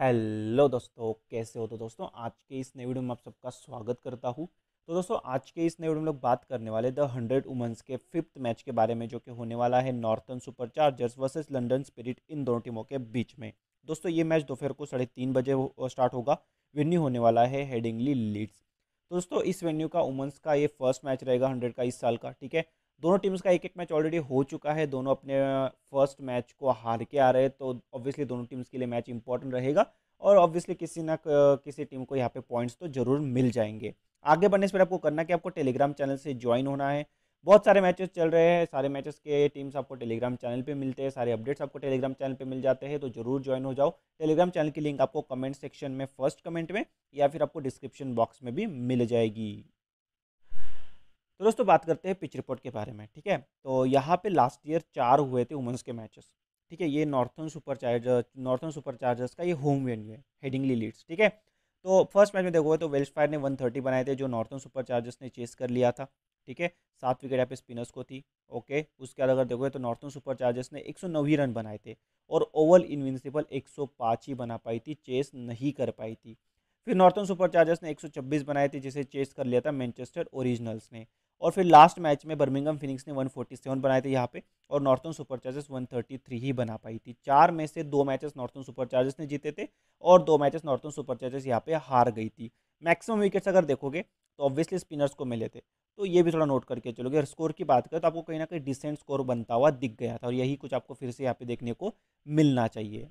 hello दोस्तों कैसे हो तो दोस्तों आज के इस नए वीडियो में आप सबका स्वागत करता हूँ तो दोस्तों आज के इस नए वीडियो में लोग बात करने वाले द हंड्रेड वुमेंस के फिफ्थ मैच के बारे में जो कि होने वाला है Northern super Superchargers versus London Spirit इन दोनों टीमों के बीच में दोस्तों ये मैच दोपहर को साढ़े तीन बजे स्टार्ट होगा वेन्यू होने वाला है हेडिंगली लीड्स तो दोस्तों इस वेन्यू का वुमेंस का ये फर्स्ट मैच रहेगा हंड्रेड का इस साल का ठीक है दोनों टीम्स का एक एक मैच ऑलरेडी हो चुका है दोनों अपने फर्स्ट uh, मैच को हार के आ रहे हैं तो ऑब्वियसली दोनों टीम्स के लिए मैच इंपॉर्टेंट रहेगा और ऑब्वियसली किसी ना uh, किसी टीम को यहाँ पे पॉइंट्स तो जरूर मिल जाएंगे आगे बढ़ने से फिर आपको करना कि आपको टेलीग्राम चैनल से ज्वाइन होना है बहुत सारे मैचेस चल रहे हैं सारे मैचेस के टीम्स आपको टेलीग्राम चैनल पे मिलते हैं सारे अपडेट्स आपको टेलीग्राम चैनल पे मिल जाते हैं तो जरूर ज्वाइन हो जाओ टेलीग्राम चैनल की लिंक आपको कमेंट सेक्शन में फर्स्ट कमेंट में या फिर आपको डिस्क्रिप्शन बॉक्स में भी मिल जाएगी तो दोस्तों बात करते हैं पिच रिपोर्ट के बारे में ठीक है तो यहाँ पे लास्ट ईयर चार हुए थे वुमेंस के मैचेस ठीक है ये Northern super Superchargers Northern super Superchargers का ये होम वेन्यू है हेडिंगली लीड्स ठीक है तो फर्स्ट मैच में देखो तो वेल्स फायर ने वन थर्टी बनाए थे जो नॉर्थन सुपर चार्जर्स ने चेस कर लिया था ठीक है सात विकेट यहाँ पे स्पिनर्स को थी ओके उसके बाद अगर देखोगे तो नॉर्थन सुपर चार्जर्स ने एक सौ रन बनाए थे और ओवल इन्विंसिबल एक सौ पाँच ही बना पाई थी चेस नहीं कर पाई थी फिर नॉर्थन सुपर चार्जर्स ने एक सौ छब्बीस बनाए थे जिसे चेस कर लिया था मैनचेस्टर ओरिजिनल्स ने और फिर लास्ट मैच में बर्मिंगम फिनिक्स ने 147 बनाए थे यहाँ पे और नॉर्थन सुपर चार्जर्स 133 ही बना पाई थी चार में से दो मैचेस नॉर्थन सुपर चार्जर्स ने जीते थे और दो मैचेस नॉर्थन सुपर चार्जर्स यहाँ पे हार गई थी मैक्सिमम विकेट्स अगर देखोगे तो ऑब्वियसली स्पिनर्स को मिले थे तो ये भी थोड़ा नोट करके चलोगे अगर स्कोर की बात करें तो आपको कहीं ना कहीं डिसेंट स्कोर बनता हुआ दिख गया था और यही कुछ आपको फिर से यहाँ पे देखने को मिलना चाहिए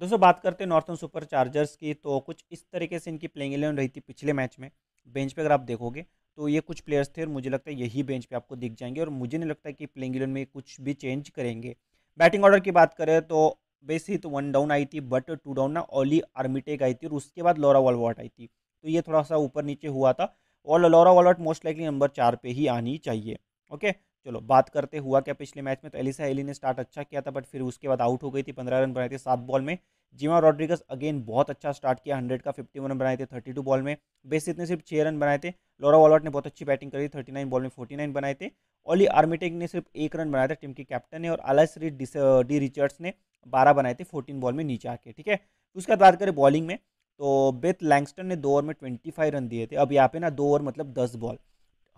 दोस्तों बात करते हैं नॉर्थन सुपर चार्जर्स की तो कुछ इस तरीके से इनकी प्लेइंग एलेवन रही थी पिछले मैच में बेंच पे अगर आप देखोगे तो ये कुछ प्लेयर्स थे और मुझे लगता है यही बेंच पे आपको दिख जाएंगे और मुझे नहीं लगता कि प्लेइंग इलेवन में कुछ भी चेंज करेंगे बैटिंग ऑर्डर की बात करें तो बेसिक तो वन डाउन आई थी बट टू डाउन ना ओली आर्मिटेक आई थी और उसके बाद लॉरा वॉलवाट आई थी तो ये थोड़ा सा ऊपर नीचे हुआ था और Laura Wolvaardt most likely number चार पे ही आनी चाहिए ओके चलो बात करते हुआ क्या पिछले मैच में तो एलिसा एली ने स्टार्ट अच्छा किया था बट फिर उसके बाद आउट हो गई थी पंद्रह रन बनाए थे सात बॉल में जिमा रॉड्रिगस अगेन बहुत अच्छा स्टार्ट किया हंड्रेड का फिफ्टी रन बनाए थे थर्टी टू बॉल में बेस ने सिर्फ छः रन बनाए थे लोरा वॉलॉट ने बहुत अच्छी बैटिंग करी थर्टी नाइन बॉल में फोर्टी नाइन बनाए थे ओली आर्मिटेक ने सिर्फ एक रन बनाया था टीम के कैप्टन ने और आलाश्री डी रिचर्ड्स ने बारह बनाए थे फोर्टीन बॉल में नीचे आके ठीक है उसके बाद बात करें बॉलिंग में तो बेथ लैंगस्टन ने दो ओवर में ट्वेंटी फाइव रन दिए थे अब यहाँ पे ना दो ओवर मतलब दस बॉल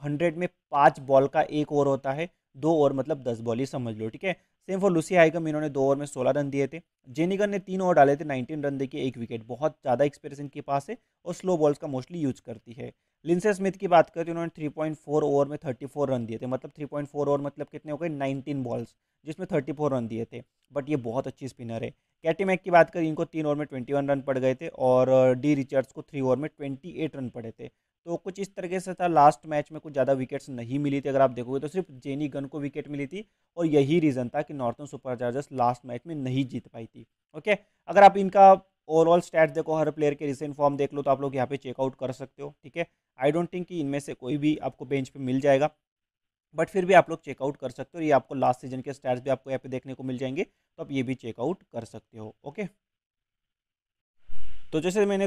हंड्रेड में पाँच बॉल का एक ओवर होता है दो ओवर मतलब दस बॉल ही समझ लो ठीक है सेम फॉर लुसी आइगम इन्होंने दो ओवर में सोलह रन दिए थे जेनिगन ने तीन ओवर डाले थे नाइनटीन रन देके एक विकेट बहुत ज़्यादा एक्सपीरियंस इनके पास है और स्लो बॉल्स का मोस्टली यूज करती है लिंसे स्मिथ की बात करें तो उन्होंने थ्री पॉइंट फोर ओवर में थर्टी फोर रन दिए थे मतलब थ्री पॉइंट फोर ओवर मतलब कितने हो गए नाइनटीन बॉल्स जिसमें थर्टी फोर रन दिए थे बट ये बहुत अच्छी स्पिनर है कैटी मैक की बात करें इनको तीन ओवर में ट्वेंटी वन रन पड़ गए थे और डी रिचर्ड्स को थ्री ओवर में ट्वेंटी एट रन पड़े थे तो कुछ इस तरीके से था लास्ट मैच में कुछ ज़्यादा विकेट्स नहीं मिली थी अगर आप देखोगे तो सिर्फ जेनी गन को विकेट मिली थी और यही रीज़न था कि Northern super Superchargers last match में नहीं जीत पाई थी ओके अगर आप इनका ओवरऑल स्टैट्स देखो हर प्लेयर के रिसेंट फॉर्म देख लो तो आप लोग यहाँ पे चेकआउट कर सकते हो ठीक है आई डोंट थिंक कि इनमें से कोई भी आपको बेंच पे मिल जाएगा बट फिर भी आप लोग चेकआउट कर सकते हो ये आपको लास्ट सीजन के स्टैट्स भी आपको यहाँ पे देखने को मिल जाएंगे तो आप ये भी चेकआउट कर सकते हो ओके तो जैसे मैंने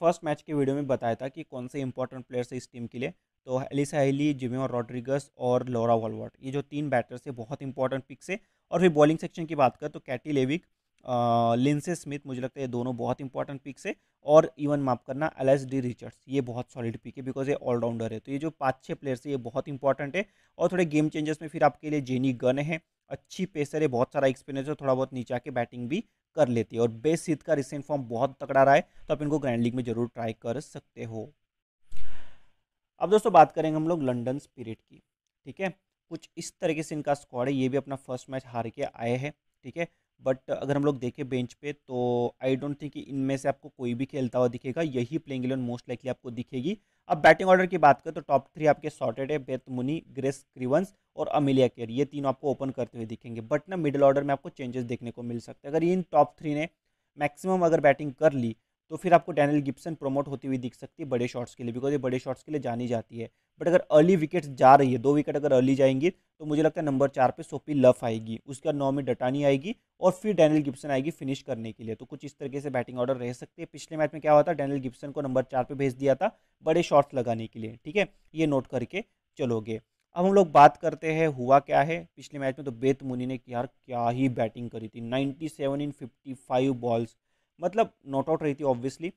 फर्स्ट मैच के वीडियो में बताया था कि कौन से इंपॉर्टेंट प्लेयर्स है इस टीम के लिए तो एलिसा हेली जिम्योर रॉड्रिगस और लोरा वॉलवर्ट ये जो तीन बैटर्स है बहुत इंपॉर्टेंट पिक्स है और फिर बॉलिंग सेक्शन की बात करें तो कैटी लेविक लिंसे स्मिथ मुझे लगता है ये दोनों बहुत इंपॉर्टेंट पिक्स है और इवन माफ करना एल एस डी रिचर्ड्स ये बहुत सॉलिड पिक है बिकॉज ये ऑलराउंडर है तो ये जो पाँच छः प्लेयर्स है ये बहुत इंपॉर्टेंट है और थोड़े गेम चेंजर्स में फिर आपके लिए जेनी गन है अच्छी पेसर है बहुत सारा एक्सपीरियंस है थोड़ा बहुत नीचे आके बैटिंग भी कर लेती है और बेस सीध का रिसेंट फॉर्म बहुत तकड़ा रहा है तो आप इनको ग्रैंड लीग में जरूर ट्राई कर सकते हो अब दोस्तों बात करेंगे हम लोग लंडन स्पिरिट की ठीक है कुछ इस तरीके से इनका स्क्वाड है ये भी अपना फर्स्ट मैच हार के आए हैं ठीक है बट अगर हम लोग देखें बेंच पे तो आई डोंट थिंक कि इनमें से आपको कोई भी खेलता हुआ दिखेगा यही प्लेइंग इलेवन मोस्ट लाइकली आपको दिखेगी अब बैटिंग ऑर्डर की बात करें तो टॉप थ्री आपके सॉर्टेड है बेत मुनी ग्रेस क्रिवंस और अमिलिया केयर ये तीनों आपको ओपन करते हुए दिखेंगे बट ना मिडिल ऑर्डर में आपको चेंजेस देखने को मिल सकते हैं अगर इन टॉप थ्री ने मैक्सिमम अगर बैटिंग कर ली तो फिर आपको डैनल गिप्सन प्रमोट होती हुई दिख सकती है बड़े शॉट्स के लिए बिकॉज ये बड़े शॉट्स के लिए जानी जाती है बट अगर अर्ली विकेट्स जा रही है दो विकेट अगर अर्ली जाएंगी तो मुझे लगता है नंबर चार पे सोपी लफ आएगी उसके बाद नौ में डटानी आएगी और फिर डैनल गिप्सन आएगी फिनिश करने के लिए तो कुछ इस तरीके से बैटिंग ऑर्डर रह सकती है पिछले मैच में क्या हुआ था डैनल गिप्सन को नंबर चार पर भेज दिया था बड़े शॉट्स लगाने के लिए ठीक है ये नोट करके चलोगे अब हम लोग बात करते हैं हुआ क्या है पिछले मैच में तो बेत मुनी ने यार क्या ही बैटिंग करी थी नाइन्टी इन फिफ्टी बॉल्स मतलब नॉट आउट रहती है ऑब्वियसली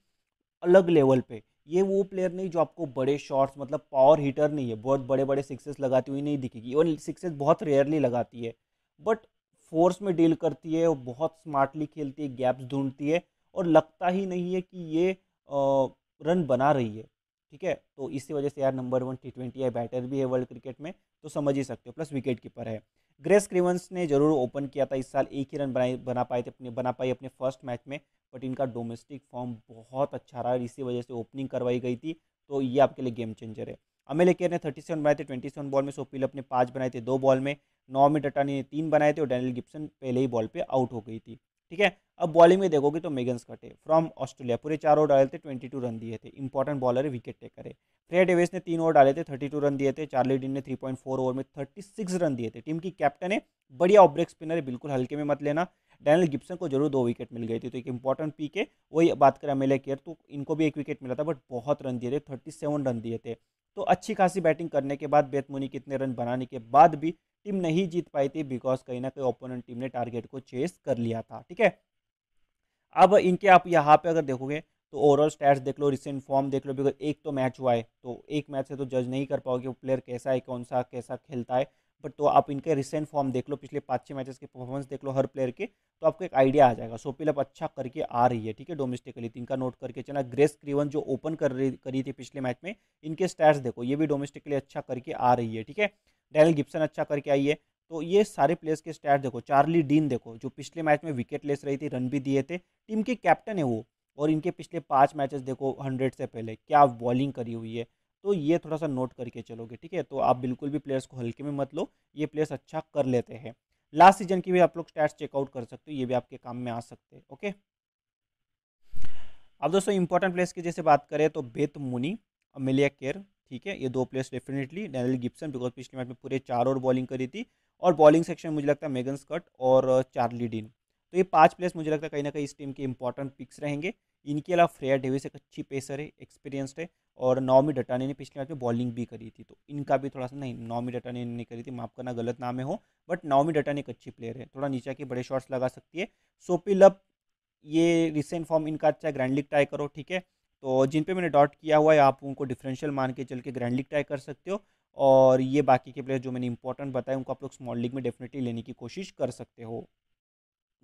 अलग लेवल पे ये वो प्लेयर नहीं जो आपको बड़े शॉट्स मतलब पावर हीटर नहीं है बहुत बड़े बड़े सिक्सेस लगाती हुई नहीं दिखेगी इवन सिक्सेस बहुत रेयरली लगाती है बट फोर्स में डील करती है बहुत स्मार्टली खेलती है गैप्स ढूंढती है और लगता ही नहीं है कि ये रन बना रही है ठीक है तो इसी वजह से यार नंबर वन टी ट्वेंटी है बैटर भी है वर्ल्ड क्रिकेट में तो समझ ही सकते हो प्लस विकेट कीपर है ग्रेस क्रिवंस ने जरूर ओपन किया था इस साल एक ही रन बनाए बना पाए थे अपने बना पाई अपने फर्स्ट मैच में बट इनका डोमेस्टिक फॉर्म बहुत अच्छा रहा इसी वजह से ओपनिंग करवाई गई थी तो ये आपके लिए गेम चेंजर है अमेल एकेर ने थर्टी सेवन बनाए थे ट्वेंटी सेवन बॉल में सोपील अपने पाँच बनाए थे दो बॉल में नौमी टटानी ने तीन बनाए थे और डैनियल गिप्सन पहले ही बॉल पर आउट हो गई थी ठीक है अब बॉलिंग में देखोगे तो मेगन्स कटे फ्रॉम ऑस्ट्रेलिया पूरे चार ओवर डाले थे ट्वेंटी टू रन दिए थे इंपॉर्टेंट बॉलर है विकेट टेकर है फ्रेड डेविस ने तीन ओवर डाले थे थर्टी टू रन दिए थे चार्ली डिन ने थ्री पॉइंट फोर ओवर में थर्टी सिक्स रन दिए थे टीम की कैप्टन है बढ़िया ऑफ ब्रेक स्पिनर है बिल्कुल हल्के में मत लेना डैनल गिप्सन को जरूर दो विकेट मिल गई थी तो एक इंपॉर्टेंट पीक है वही बात करें एम एल तो इनको भी एक विकेट मिला था बट बहुत रन दिए थे थर्टी सेवन रन दिए थे तो अच्छी खासी बैटिंग करने के बाद बेतमुनी कितने रन बनाने के बाद भी टीम नहीं जीत पाई थी बिकॉज कहीं ना कहीं ओपोनेंट टीम ने टारगेट को चेस कर लिया था ठीक है अब इनके आप यहाँ पे अगर देखोगे तो ओवरऑल स्टैट्स देख लो रिसेंट फॉर्म देख लो बिकॉज एक तो मैच हुआ है तो एक मैच से तो जज नहीं कर पाओगे वो प्लेयर कैसा है कौन सा कैसा खेलता है बट तो आप इनके रिसेंट फॉर्म देख लो पिछले पाँच छः मैचेस के परफॉर्मेंस देख लो हर प्लेयर के तो आपको एक आइडिया आ जाएगा सोपिल अब अच्छा करके आ रही है ठीक है डोमेस्टिकली तीन तो इनका नोट करके चला ग्रेस क्रीवन जो ओपन कर रही करी थी पिछले मैच में इनके स्टैट्स देखो ये भी डोमेस्टिकली अच्छा करके आ रही है ठीक है डैनल गिप्सन अच्छा करके आई है तो ये सारे प्लेयर्स के स्टैट देखो चार्ली डीन देखो जो पिछले मैच में विकेट लेस रही थी रन भी दिए थे टीम के कैप्टन है वो और इनके पिछले पाँच मैचेस देखो हंड्रेड से पहले क्या बॉलिंग करी हुई है तो ये थोड़ा सा नोट करके चलोगे ठीक है तो आप बिल्कुल भी प्लेयर्स को हल्के में मत लो ये प्लेयर्स अच्छा कर लेते हैं लास्ट सीजन की भी आप लोग स्टैट्स चेकआउट कर सकते हो ये भी आपके काम में आ सकते हैं ओके अब दोस्तों इंपॉर्टेंट प्लेयर्स की जैसे बात करें तो बेत मुनी अमेलिया केयर ठीक है ये दो players definitely Danielle Gibson because पिछले मैच में पूरे चार ओवर बॉलिंग करी थी और बॉलिंग सेक्शन में मुझे लगता है मेगन स्कट और चार्ली डिन तो ये पांच प्लेयर्स मुझे लगता है कहीं ना कहीं इस टीम के इंपॉर्टेंट पिक्स रहेंगे इनके अलावा फ्रेया डेविस एक अच्छी पेसर है एक्सपीरियंस्ड है और नॉमी डटानी ने पिछले मैच में बॉलिंग भी करी थी तो इनका भी थोड़ा सा नहीं नॉमी डटानी ने करी थी माफ करना गलत नाम है हो बट नॉमी डटानी एक अच्छी प्लेयर है थोड़ा नीचा के बड़े शॉट्स लगा सकती है सोपी लब ये रिसेंट फॉर्म इनका अच्छा ग्रैंड लीग ट्राई करो ठीक है तो जिन पे मैंने डॉट किया हुआ है आप उनको डिफरेंशियल मान के चल के ग्रैंड लीग ट्राई कर सकते हो और ये बाकी के प्लेयर जो मैंने इंपॉर्टेंट बताए उनको आप लोग स्मॉल लीग में डेफिनेटली लेने की कोशिश कर सकते हो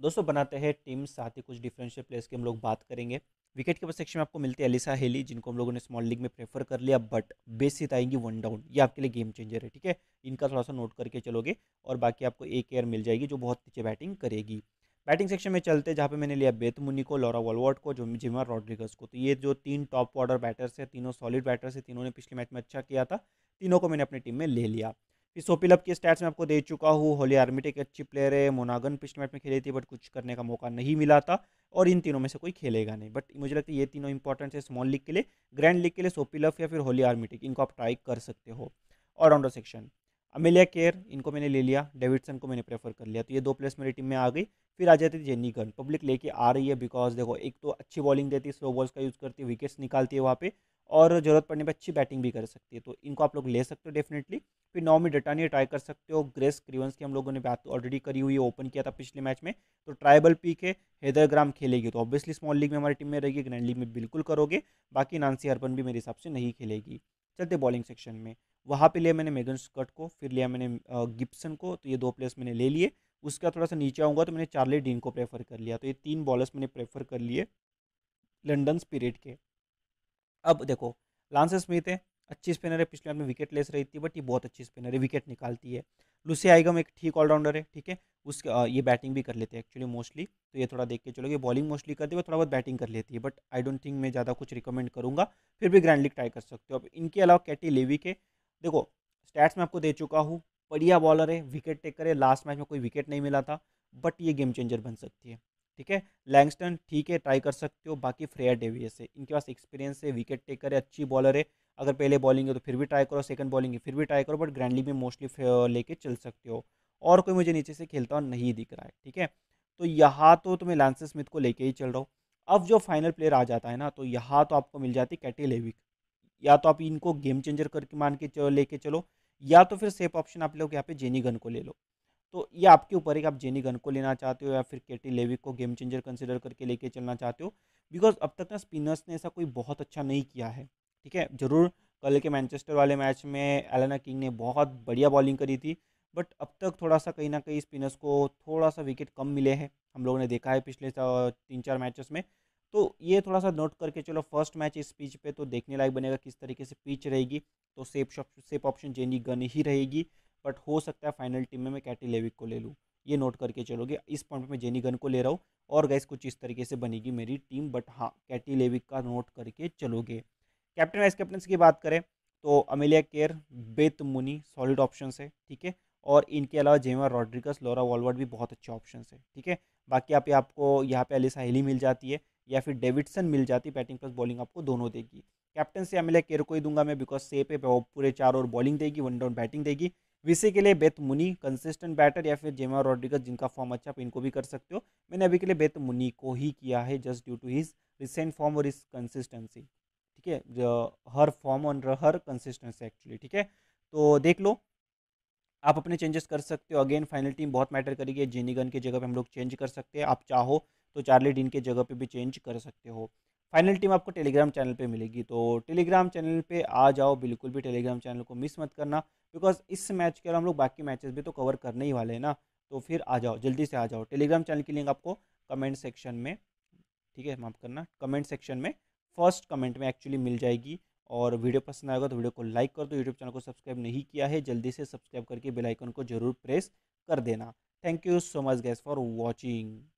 दोस्तों बनाते हैं टीम साथ ही कुछ डिफरेंशियल प्लेयर्स की हम लोग बात करेंगे विकेट के कीपर सेक्शन में आपको मिलती है एलिसा हेली जिनको हम लोगों ने स्मॉल लीग में प्रेफर कर लिया बट बेसित आएंगी वन डाउन ये आपके लिए गेम चेंजर है ठीक है इनका थोड़ा सा नोट करके चलोगे और बाकी आपको एक एयर मिल जाएगी जो बहुत पीछे बैटिंग करेगी बैटिंग सेक्शन में चलते जहाँ पे मैंने लिया बेतमुनी मुनी को लॉरा वॉलवर्ट को जो जिमा रॉड्रिगस को तो ये जो तीन टॉप ऑर्डर बैटर्स हैं तीनों सॉलिड बैटर्स हैं तीनों ने पिछले मैच में अच्छा किया था तीनों को मैंने अपनी टीम में ले लिया फिर सोपिलप के स्टैट्स में आपको दे चुका हूँ होली आर्मिट एक अच्छी प्लेयर है मोनागन पिछले मैच में खेली थी बट कुछ करने का मौका नहीं मिला था और इन तीनों में से कोई खेलेगा नहीं बट मुझे लगता है ये तीनों इंपॉर्टेंट है स्मॉल लीग के लिए ग्रैंड लीग के लिए सोपिलप या फिर होली आर्मिटिक इनको आप ट्राई कर सकते हो ऑलराउंडर सेक्शन अमेलिया केयर इनको मैंने ले लिया डेविडसन को मैंने प्रेफर कर लिया तो ये दो प्लेयर्स मेरी टीम में आ गई फिर आ जाती थी जेनी गन पब्लिक लेके आ रही है बिकॉज देखो एक तो अच्छी बॉलिंग देती है स्लो बॉल्स का यूज़ करती है विकेट्स निकालती है वहाँ पे और ज़रूरत पड़ने पे अच्छी बैटिंग भी कर सकती है तो इनको आप लोग ले सकते हो डेफिनेटली फिर नौमी डटानिया ट्राई कर सकते हो ग्रेस क्रीवंस की हम लोगों ने बात ऑलरेडी तो करी हुई है ओपन किया था पिछले मैच में तो ट्राइबल पीक है हैदर ग्राम खेलेगी तो ऑब्वियसली स्मॉल लीग में हमारी टीम में रहेगी ग्रैंड लीग में बिल्कुल करोगे बाकी नानसी अर्बन भी मेरे हिसाब से नहीं खेलेगी चलते बॉलिंग सेक्शन में वहाँ पे लिया मैंने मेगन स्कट को फिर लिया मैंने गिप्सन को तो ये दो प्लेयर्स मैंने ले लिए उसका थोड़ा सा नीचे आऊँगा तो मैंने चार्ली डीन को प्रेफर कर लिया तो ये तीन बॉलर्स मैंने प्रेफर कर लिए लंडन स्पिरिट के अब देखो लांस में थे अच्छी स्पिनर है पिछले में विकेट लेस रही थी बट ये बहुत अच्छी स्पिनर है विकेट निकालती है लुसी आइगम एक ठीक ऑलराउंडर है ठीक है उसके आ, ये बैटिंग भी कर लेते हैं एक्चुअली मोस्टली तो ये थोड़ा देख के चलो ये बॉलिंग मोस्टली करते हुए थोड़ा बहुत बैटिंग कर लेती है बट आई डोंट थिंक मैं ज़्यादा कुछ रिकमेंड करूँगा फिर भी ग्रैंड लीग ट्राई कर सकते हो अब इनके अलावा कैटी लेवी के देखो स्टैट्स मैं आपको दे चुका हूँ बढ़िया बॉलर है विकेट टेकर है लास्ट मैच में कोई विकेट नहीं मिला था बट ये गेम चेंजर बन सकती है ठीक है लैंगस्टन ठीक है ट्राई कर सकते हो बाकी फ्रेयर डेवियस है इनके पास एक्सपीरियंस है विकेट टेकर है अच्छी बॉलर है अगर पहले बॉलिंग है तो फिर भी ट्राई करो सेकंड बॉलिंग है फिर भी ट्राई करो बट ग्रैंडली में मोस्टली लेके चल सकते हो और कोई मुझे नीचे से खेलता हुआ नहीं दिख रहा है ठीक है तो यहाँ तो तुम्हें लैंस स्मिथ को लेके ही चल रहा हूँ अब जो फाइनल प्लेयर आ जाता है ना तो यहाँ तो आपको मिल जाती कैटी लेविक या तो आप इनको गेम चेंजर करके मान के लेके चलो या तो फिर सेफ ऑप्शन आप लोग यहाँ पे जेनी गन को ले लो तो ये आपके ऊपर है कि आप जेनी गन को लेना चाहते हो या फिर केटी लेविक को गेम चेंजर कंसिडर करके लेके चलना चाहते हो बिकॉज अब तक ना स्पिनर्स ने ऐसा कोई बहुत अच्छा नहीं किया है ठीक है ज़रूर कल के मैनचेस्टर वाले मैच में एलाना किंग ने बहुत बढ़िया बॉलिंग करी थी बट अब तक थोड़ा सा कहीं ना कहीं स्पिनर्स को थोड़ा सा विकेट कम मिले हैं हम लोगों ने देखा है पिछले तीन चार मैचेस में तो ये थोड़ा सा नोट करके चलो फर्स्ट मैच इस पिच पे तो देखने लायक बनेगा किस तरीके से पिच रहेगी तो safe safe option Jenny Gunn ही रहेगी बट हो सकता है फाइनल टीम में मैं कैटी लेविक को ले लूँ ये नोट करके चलोगे इस पॉइंट पर मैं जेनी गन को ले रहा हूँ और गैस कुछ इस तरीके से बनेगी मेरी टीम बट हाँ कैटी लेविक का नोट करके चलोगे कैप्टन वाइस कैप्टनसी की बात करें तो अमेलिया केयर बेत मुनी सॉलिड ऑप्शन है ठीक है और इनके अलावा जेमा रॉड्रिगस लोरा वॉलवर्ड भी बहुत अच्छे ऑप्शन है ठीक है बाकी आप आपको यहाँ पे अलिसा हेली मिल जाती है या फिर डेविडसन मिल जाती है बैटिंग प्लस बॉलिंग आपको दोनों देगी कैप्टन से अमेलिया केयर को ही दूंगा मैं बिकॉज से पे वो पूरे चार ओवर बॉलिंग देगी वन डाउन बैटिंग देगी विसे के लिए बेत मुनी कंसिस्टेंट बैटर या फिर जेमा रॉड्रिगस जिनका फॉर्म अच्छा आप इनको भी कर सकते हो मैंने अभी के लिए बेत मुनी को ही किया है just due to his recent form और इज कंसिस्टेंसी ठीक है हर फॉर्म ऑन हर कंसिस्टेंसी एक्चुअली ठीक है तो देख लो आप अपने चेंजेस कर सकते हो अगेन फाइनल टीम बहुत मैटर करेगी जेनीगन के जगह पे हम लोग चेंज कर सकते हैं आप चाहो तो चार्ली डीन के जगह पे भी चेंज कर सकते हो फाइनल टीम आपको टेलीग्राम चैनल पे मिलेगी तो टेलीग्राम चैनल पे आ जाओ बिल्कुल भी टेलीग्राम चैनल को मिस मत करना बिकॉज इस मैच के अलावा हम लोग बाकी मैचेस भी तो कवर करने ही वाले हैं ना तो फिर आ जाओ जल्दी से आ जाओ टेलीग्राम चैनल की लिंक आपको कमेंट सेक्शन में ठीक है माफ़ करना कमेंट सेक्शन में फर्स्ट कमेंट में एक्चुअली मिल जाएगी और वीडियो पसंद आएगा तो वीडियो को लाइक कर दो यूट्यूब चैनल को सब्सक्राइब नहीं किया है जल्दी से सब्सक्राइब करके बेलाइकन को जरूर प्रेस कर देना thank you so much guys for watching